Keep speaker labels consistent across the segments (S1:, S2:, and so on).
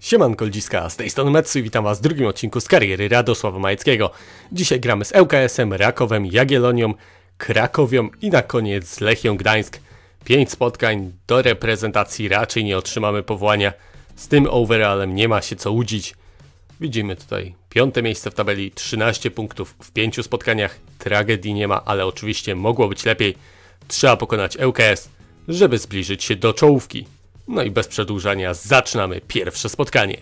S1: Siemanko Koldziska, z tej strony Metsu i witam Was w drugim odcinku z kariery Radosława Majeckiego. Dzisiaj gramy z ŁKS-em, Rakowem, Jagiellonią, Krakowią i na koniec z Lechią Gdańsk. Pięć spotkań do reprezentacji raczej nie otrzymamy powołania. Z tym overallem nie ma się co łudzić. Widzimy tutaj piąte miejsce w tabeli, 13 punktów w pięciu spotkaniach. Tragedii nie ma, ale oczywiście mogło być lepiej. Trzeba pokonać ŁKS, żeby zbliżyć się do czołówki. No i bez przedłużania zaczynamy pierwsze spotkanie.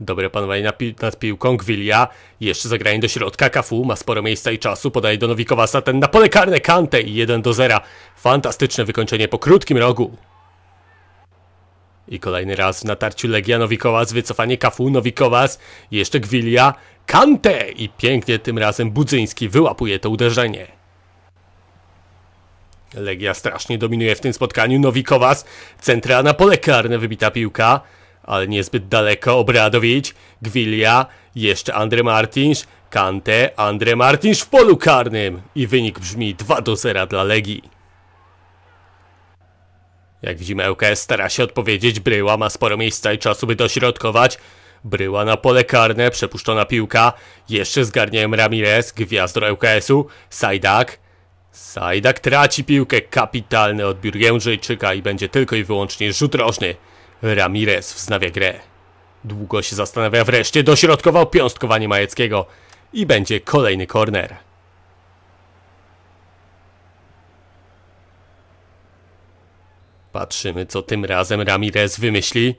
S1: Dobre panowanie nad, pi nad piłką, Gwilia, jeszcze zagranie do środka, Kafu ma sporo miejsca i czasu, podaje do Nowikowasa ten na pole karne Kante i 1 do 0. Fantastyczne wykończenie po krótkim rogu. I kolejny raz w natarciu Legia, Nowikowas, wycofanie Kafu, Nowikowas, jeszcze Gwilia, Kante i pięknie tym razem Budzyński wyłapuje to uderzenie. Legia strasznie dominuje w tym spotkaniu. Nowikowas, centralna pole karne, wybita piłka, ale niezbyt daleko. Obradowicz, Gwilia, jeszcze Andre Martins, Kante, Andre Martins w polu karnym. I wynik brzmi 2 do 0 dla Legii. Jak widzimy, LKS stara się odpowiedzieć. Bryła ma sporo miejsca i czasu, by dośrodkować. Bryła na pole karne, przepuszczona piłka. Jeszcze zgarniają Ramirez, gwiazdor LKS-u, Sajdak. Sajdak traci piłkę, kapitalny odbiór Jędrzejczyka i będzie tylko i wyłącznie rzut rożny. Ramirez wznawia grę. Długo się zastanawia wreszcie, dośrodkował piąstkowanie Majeckiego i będzie kolejny korner. Patrzymy co tym razem Ramirez wymyśli.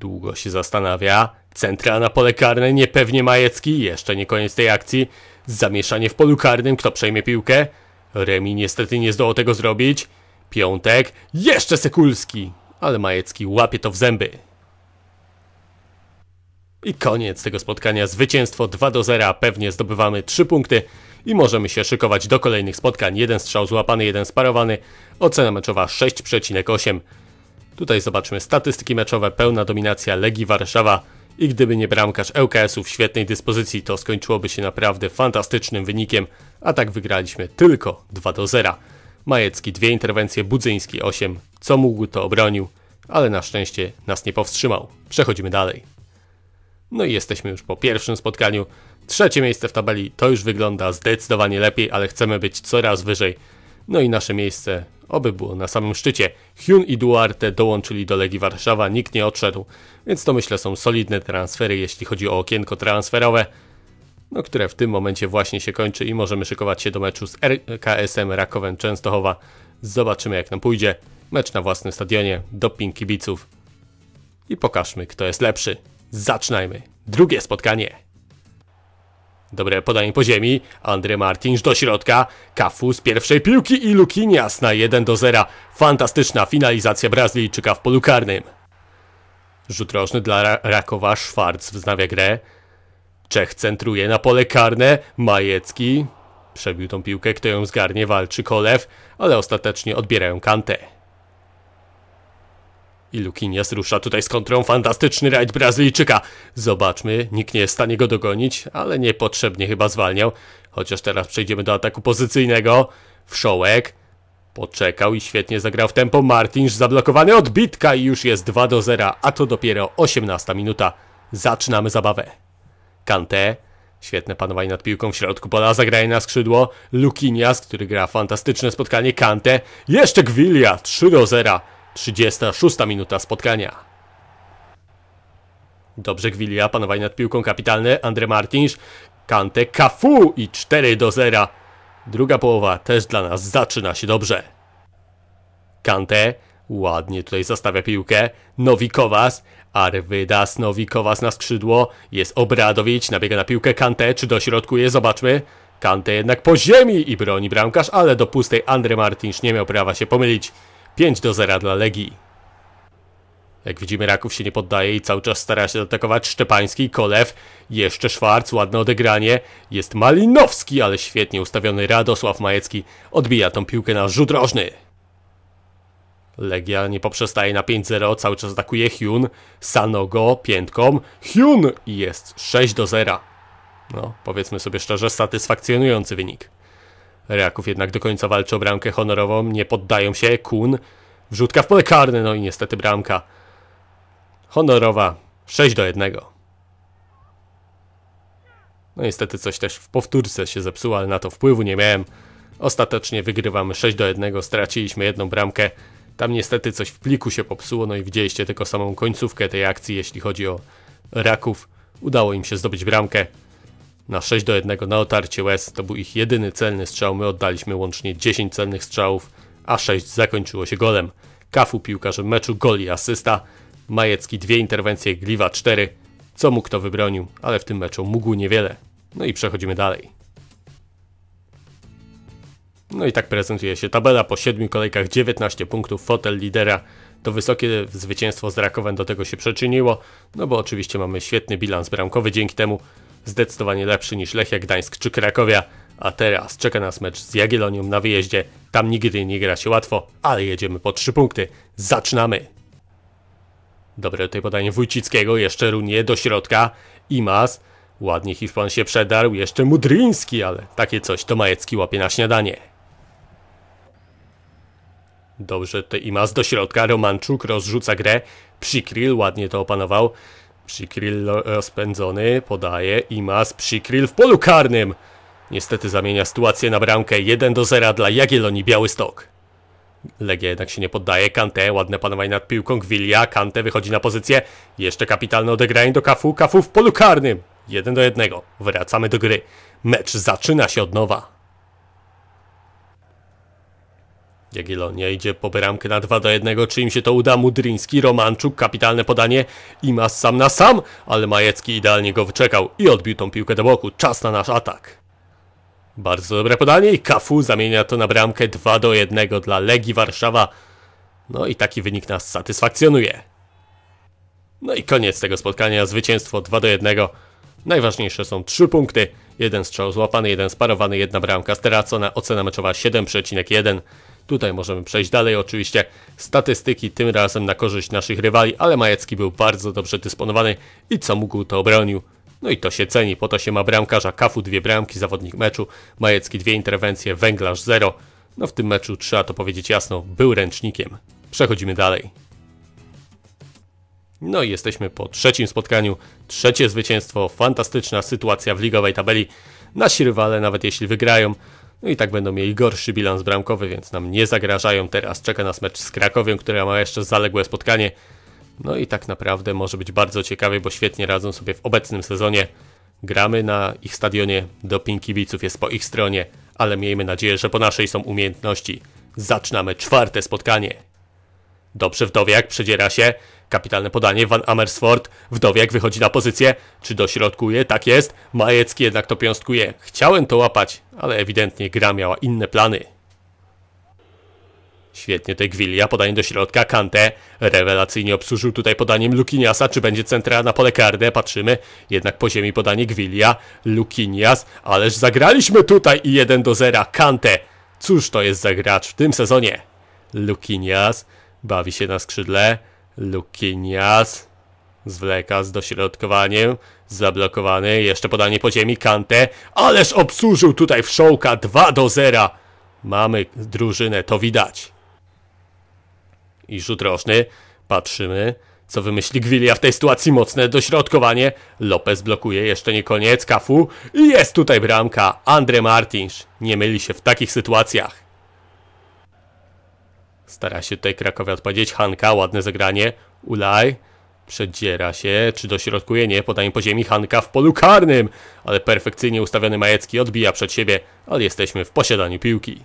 S1: Długo się zastanawia. Centralna na pole karne, niepewnie Majecki, jeszcze nie koniec tej akcji. Zamieszanie w polu karnym, kto przejmie piłkę? Remi niestety nie zdołał tego zrobić. Piątek, jeszcze Sekulski! Ale Majecki łapie to w zęby. I koniec tego spotkania. Zwycięstwo 2 do 0. Pewnie zdobywamy 3 punkty i możemy się szykować do kolejnych spotkań. Jeden strzał złapany, jeden sparowany. Ocena meczowa 6,8. Tutaj zobaczmy statystyki meczowe. Pełna dominacja Legii Warszawa i gdyby nie bramkarz ŁKS-u w świetnej dyspozycji, to skończyłoby się naprawdę fantastycznym wynikiem, a tak wygraliśmy tylko 2 do 0. Majecki dwie interwencje, Budzyński 8. Co mógł, to obronił, ale na szczęście nas nie powstrzymał. Przechodzimy dalej. No i jesteśmy już po pierwszym spotkaniu. Trzecie miejsce w tabeli to już wygląda zdecydowanie lepiej, ale chcemy być coraz wyżej no i nasze miejsce oby było na samym szczycie. Hyun i Duarte dołączyli do Legii Warszawa, nikt nie odszedł, więc to myślę są solidne transfery, jeśli chodzi o okienko transferowe, no, które w tym momencie właśnie się kończy i możemy szykować się do meczu z RKS RKS-em Rakowem Częstochowa. Zobaczymy jak nam pójdzie. Mecz na własnym stadionie, doping kibiców i pokażmy kto jest lepszy. Zaczynajmy. Drugie spotkanie. Dobre podanie po ziemi, Andre Martins do środka, Kafu z pierwszej piłki i Lukinias na 1 do 0. Fantastyczna finalizacja Brazylijczyka w polu karnym. Rzut rożny dla Rakowa, Schwarz wznawia grę. Czech centruje na pole karne, Majecki przebił tą piłkę, kto ją zgarnie, walczy Kolew, ale ostatecznie odbierają kantę. I Lukinias rusza tutaj z kontrą fantastyczny rajd Brazylijczyka. Zobaczmy, nikt nie jest w stanie go dogonić, ale niepotrzebnie chyba zwalniał. Chociaż teraz przejdziemy do ataku pozycyjnego. Wszołek poczekał i świetnie zagrał w tempo. Martinsz zablokowany odbitka i już jest 2 do 0, a to dopiero 18 minuta. Zaczynamy zabawę. Kante Świetne panowanie nad piłką w środku pola, zagraje na skrzydło Lukinias, który gra fantastyczne spotkanie, Kante, jeszcze Gwilia, 3 do 0. 36 minuta spotkania. Dobrze Gwilia, panowanie nad piłką kapitalne, Andre Martins, Kante, Kafu i 4 do 0. Druga połowa też dla nas zaczyna się dobrze. Kante ładnie tutaj zastawia piłkę, Nowikowas, Arwydas, Nowikowas na skrzydło, jest Obradowicz, nabiega na piłkę Kante, czy do je zobaczmy. Kante jednak po ziemi i broni bramkarz, ale do pustej Andre Martins nie miał prawa się pomylić. 5 do 0 dla Legii. Jak widzimy, Raków się nie poddaje i cały czas stara się atakować Szczepański, Kolew, jeszcze Szwarc, ładne odegranie. Jest Malinowski, ale świetnie ustawiony Radosław Majecki odbija tą piłkę na rzut rożny. Legia nie poprzestaje na 5-0, cały czas atakuje Hyun, Sanogo piętką, Hyun i jest 6 do 0. No, powiedzmy sobie szczerze, satysfakcjonujący wynik. Raków jednak do końca walczy o bramkę honorową, nie poddają się, Kun, wrzutka w pole karne, no i niestety bramka honorowa 6 do 1. No niestety coś też w powtórce się zepsuło, ale na to wpływu nie miałem. Ostatecznie wygrywamy 6 do 1, straciliśmy jedną bramkę. Tam niestety coś w pliku się popsuło, no i widzieliście tylko samą końcówkę tej akcji, jeśli chodzi o Raków. Udało im się zdobyć bramkę na 6 do 1 na otarcie łez. To był ich jedyny celny strzał. My oddaliśmy łącznie 10 celnych strzałów, a 6 zakończyło się golem. Kafu piłkarzem meczu, goli asysta. Majecki dwie interwencje, Gliwa 4. Co mu kto wybronił, ale w tym meczu mógł niewiele. No i przechodzimy dalej. No i tak prezentuje się tabela po 7 kolejkach 19 punktów, fotel lidera. To wysokie zwycięstwo z Rakowem do tego się przyczyniło, no bo oczywiście mamy świetny bilans bramkowy dzięki temu zdecydowanie lepszy niż Lechia Gdańsk czy Krakowia. A teraz czeka nas mecz z Jagiellonią na wyjeździe. Tam nigdy nie gra się łatwo, ale jedziemy po trzy punkty. Zaczynamy! Dobre tutaj podanie Wójcickiego, jeszcze runie do środka. Imas, ładnie Hiszpan się przedarł, jeszcze Mudryński, ale takie coś to Majecki łapie na śniadanie. Dobrze, to Imas do środka, Romanczuk rozrzuca grę. Przykril ładnie to opanował. Przykril e, rozpędzony, podaje i ma Przykril w polu karnym. Niestety zamienia sytuację na bramkę 1 do 0 dla Jagiellonii Białystok. Legia jednak się nie poddaje, Kante, ładne panowanie nad piłką, Gwilia, Kante wychodzi na pozycję, jeszcze kapitalne odegranie do Kafu, Kafu w polu karnym. 1 do 1, wracamy do gry. Mecz zaczyna się od nowa. Jagiellonia idzie po bramkę na 2 do 1, czy im się to uda? Mudryński, Romanczuk, kapitalne podanie i ma sam na sam, ale Majecki idealnie go wyczekał i odbił tą piłkę do boku. Czas na nasz atak. Bardzo dobre podanie i Kafu zamienia to na bramkę 2 do 1 dla Legii Warszawa. No i taki wynik nas satysfakcjonuje. No i koniec tego spotkania, zwycięstwo 2 do 1. Najważniejsze są 3 punkty, jeden strzał złapany, jeden sparowany, jedna bramka stracona, ocena meczowa 7,1. Tutaj możemy przejść dalej, oczywiście statystyki tym razem na korzyść naszych rywali, ale Majecki był bardzo dobrze dysponowany i co mógł to obronił. No i to się ceni, po to się ma bramkarza Kafu dwie bramki, zawodnik meczu, Majecki dwie interwencje, Węglarz zero. No w tym meczu trzeba to powiedzieć jasno, był ręcznikiem. Przechodzimy dalej. No i jesteśmy po trzecim spotkaniu. Trzecie zwycięstwo, fantastyczna sytuacja w ligowej tabeli. Nasi rywale, nawet jeśli wygrają, no i tak będą mieli gorszy bilans bramkowy, więc nam nie zagrażają teraz. Czeka nas mecz z Krakowiem, która ma jeszcze zaległe spotkanie. No i tak naprawdę może być bardzo ciekawy, bo świetnie radzą sobie w obecnym sezonie. Gramy na ich stadionie, doping kibiców jest po ich stronie, ale miejmy nadzieję, że po naszej są umiejętności. Zaczynamy czwarte spotkanie. Dobrze wdowie jak przedziera się Kapitalne podanie, Van Amersfoort, Wdowiak wychodzi na pozycję, czy dośrodkuje, tak jest, Majecki jednak to piąstkuje. Chciałem to łapać, ale ewidentnie gra miała inne plany. Świetnie tutaj Gwilia, podanie do środka, Kante rewelacyjnie obsłużył tutaj podaniem Lukiniasa, czy będzie centra na pole karne, patrzymy, jednak po ziemi podanie Gwilia, Lukinias, ależ zagraliśmy tutaj i 1 do 0, Kante, cóż to jest za gracz w tym sezonie? Lukinias bawi się na skrzydle, Lukinias zwleka z dośrodkowaniem. Zablokowany, jeszcze podanie po ziemi, Kante. Ależ obsłużył tutaj wszołka 2 do 0. Mamy drużynę, to widać. I rzut rożny. Patrzymy, co wymyśli Gwilia w tej sytuacji. Mocne dośrodkowanie. Lopez blokuje, jeszcze nie koniec. Kafu. I jest tutaj bramka. Andre Martins nie myli się w takich sytuacjach. Stara się tutaj Krakowie odpowiedzieć. Hanka, ładne zagranie. Ulaj przedziera się, czy dośrodkuje, nie, Podaję po ziemi, Hanka w polu karnym, ale perfekcyjnie ustawiony Majecki odbija przed siebie, ale jesteśmy w posiadaniu piłki.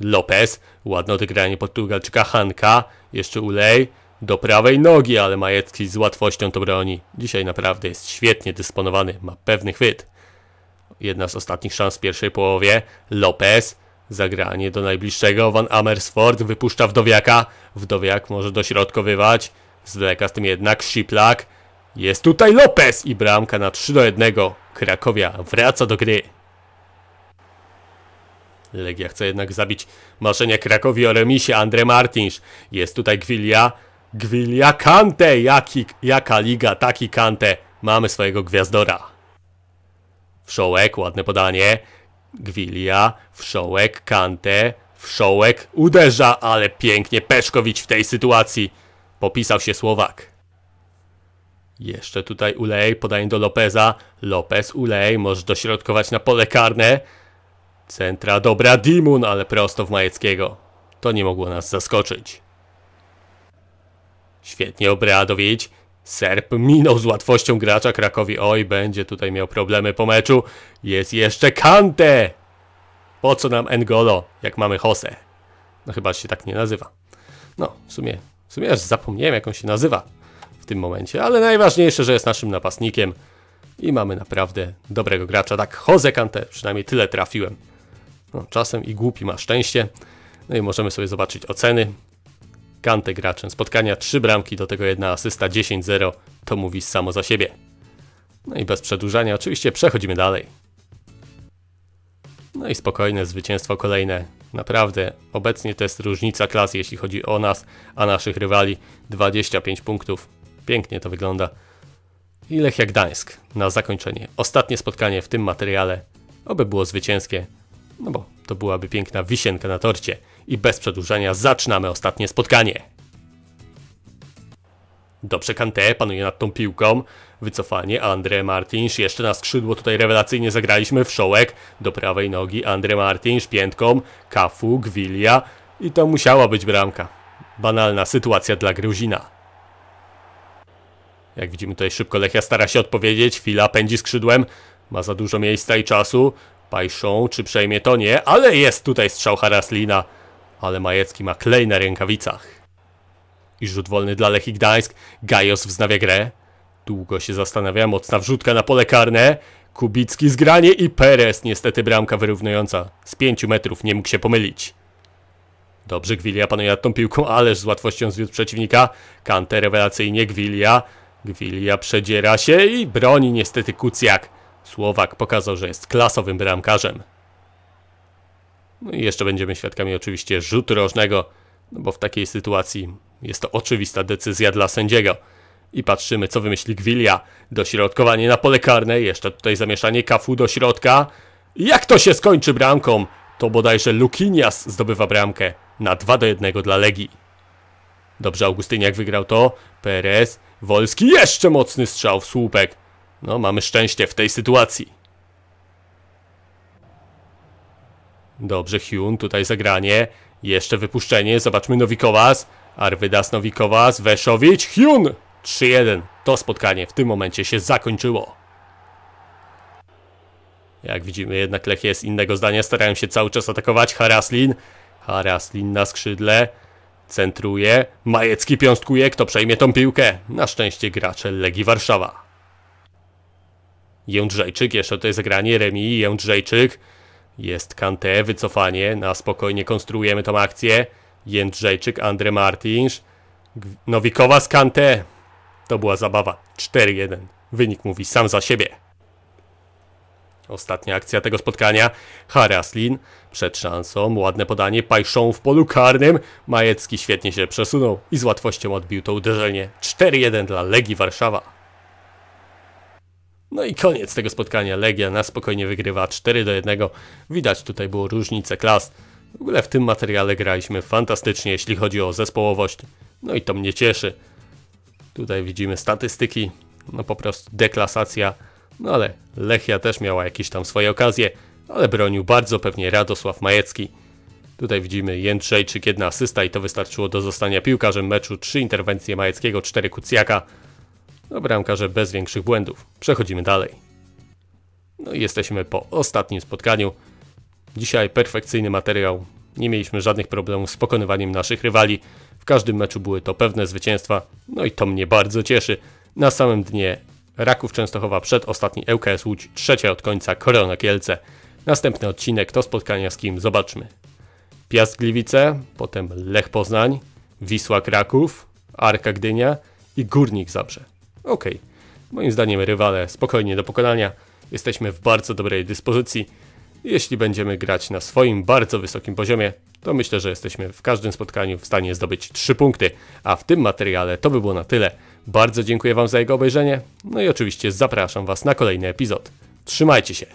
S1: Lopez, ładne odegranie Portugalczyka, Hanka, jeszcze Ulej, do prawej nogi, ale Majecki z łatwością to broni. Dzisiaj naprawdę jest świetnie dysponowany, ma pewny chwyt. Jedna z ostatnich szans w pierwszej połowie, Lopez, Zagranie do najbliższego. Van Amersfoort wypuszcza Wdowiaka. Wdowiak może dośrodkowywać. Zwleka z tym jednak Shiplak. Jest tutaj Lopez i bramka na 3 do 1. Krakowia wraca do gry. Legia chce jednak zabić marzenia Krakowi o remisie. Andre Martins. Jest tutaj Gwilia. Gwilia Kante. Jaki, jaka liga, taki Kante. Mamy swojego gwiazdora. Wszołek, ładne podanie. Gwilia, Wszołek, Kante, Wszołek uderza, ale pięknie Peszkowicz w tej sytuacji. Popisał się Słowak. Jeszcze tutaj Ulej, podaję do Lopeza. Lopez, Ulej, możesz dośrodkować na pole karne. Centra dobra Dimun, ale prosto w Majeckiego. To nie mogło nas zaskoczyć. Świetnie Obradowicz. Serb minął z łatwością gracza Krakowi. Oj, będzie tutaj miał problemy po meczu. Jest jeszcze Kante! Po co nam Engolo, jak mamy Jose? No chyba się tak nie nazywa. No, w sumie, w sumie aż zapomniałem, jak on się nazywa w tym momencie, ale najważniejsze, że jest naszym napastnikiem i mamy naprawdę dobrego gracza. Tak, Jose Kante, przynajmniej tyle trafiłem. No, czasem i głupi ma szczęście. No i możemy sobie zobaczyć oceny. Kante graczem spotkania, 3 bramki, do tego jedna asysta, 10-0, to mówi samo za siebie. No i bez przedłużania oczywiście przechodzimy dalej. No i spokojne zwycięstwo kolejne. Naprawdę, obecnie to jest różnica klas, jeśli chodzi o nas, a naszych rywali. 25 punktów. Pięknie to wygląda. I Lechia Gdańsk na zakończenie. Ostatnie spotkanie w tym materiale. Oby było zwycięskie, no bo to byłaby piękna wisienka na torcie i bez przedłużenia zaczynamy ostatnie spotkanie. Dobrze Kanté panuje nad tą piłką. Wycofanie Andre Martins. Jeszcze na skrzydło tutaj rewelacyjnie zagraliśmy. szołek do prawej nogi Andre Martins piętką. Kafu, Gwilia. I to musiała być bramka. Banalna sytuacja dla Gruzina. Jak widzimy tutaj szybko Lechia stara się odpowiedzieć. Fila pędzi skrzydłem. Ma za dużo miejsca i czasu. Pajszą czy przejmie to nie, ale jest tutaj strzał Haraslina ale Majecki ma klej na rękawicach. I rzut wolny dla Lechii Gdańsk. Gajos wznawia grę. Długo się zastanawia, mocna wrzutka na pole karne. Kubicki zgranie i Perez, niestety bramka wyrównująca. Z pięciu metrów nie mógł się pomylić. Dobrze Gwilia panuje nad tą piłką, ależ z łatwością zwiódł przeciwnika. Kante rewelacyjnie Gwilia. Gwilia przedziera się i broni niestety Kucjak. Słowak pokazał, że jest klasowym bramkarzem. No i jeszcze będziemy świadkami oczywiście rzutu rożnego, no bo w takiej sytuacji jest to oczywista decyzja dla sędziego. I patrzymy, co wymyśli Gwilia. Dośrodkowanie na pole karne, jeszcze tutaj zamieszanie kafu do środka. Jak to się skończy bramką? To bodajże Lukinias zdobywa bramkę na 2 do 1 dla Legii. Dobrze, Augustyniak wygrał to. Perez, Wolski, jeszcze mocny strzał w słupek. No, mamy szczęście w tej sytuacji. Dobrze, Hyun, tutaj zagranie. Jeszcze wypuszczenie, zobaczmy Nowikowas. Arwydas Nowikowas, Weszowicz, Hyun! 3-1. To spotkanie w tym momencie się zakończyło. Jak widzimy, jednak Lech jest innego zdania. Starają się cały czas atakować. Haraslin. Haraslin na skrzydle. Centruje. Majecki piąstkuje. Kto przejmie tą piłkę? Na szczęście gracze Legii Warszawa. Jędrzejczyk. Jeszcze tutaj zagranie. Remi Jędrzejczyk. Jest Kante, wycofanie, na spokojnie konstruujemy tą akcję. Jędrzejczyk, Andre Martins, Nowikowa z Kante. To była zabawa. 4-1. Wynik mówi sam za siebie. Ostatnia akcja tego spotkania. Haraslin przed szansą, ładne podanie, Pajszą w polu karnym. Majecki świetnie się przesunął i z łatwością odbił to uderzenie. 4-1 dla Legii Warszawa. No i koniec tego spotkania. Legia na spokojnie wygrywa 4 do 1. Widać tutaj było różnicę klas. W ogóle w tym materiale graliśmy fantastycznie, jeśli chodzi o zespołowość. No i to mnie cieszy. Tutaj widzimy statystyki, no po prostu deklasacja. No ale Lechia też miała jakieś tam swoje okazje, ale bronił bardzo pewnie Radosław Majecki. Tutaj widzimy Jędrzejczyk, jedna asysta i to wystarczyło do zostania piłkarzem meczu. Trzy interwencje Majeckiego, cztery Kucjaka. No bramkarze bez większych błędów. Przechodzimy dalej. No i jesteśmy po ostatnim spotkaniu. Dzisiaj perfekcyjny materiał. Nie mieliśmy żadnych problemów z pokonywaniem naszych rywali. W każdym meczu były to pewne zwycięstwa. No i to mnie bardzo cieszy. Na samym dnie Raków Częstochowa przedostatni ŁKS Łódź, trzecia od końca Korona Kielce. Następny odcinek to spotkania z kim zobaczmy. Piast Gliwice, potem Lech Poznań, Wisła Kraków, Arka Gdynia i Górnik Zabrze. Okej, okay. moim zdaniem rywale spokojnie do pokonania. Jesteśmy w bardzo dobrej dyspozycji. Jeśli będziemy grać na swoim bardzo wysokim poziomie, to myślę, że jesteśmy w każdym spotkaniu w stanie zdobyć 3 punkty. A w tym materiale to by było na tyle. Bardzo dziękuję Wam za jego obejrzenie, no i oczywiście zapraszam Was na kolejny epizod. Trzymajcie się!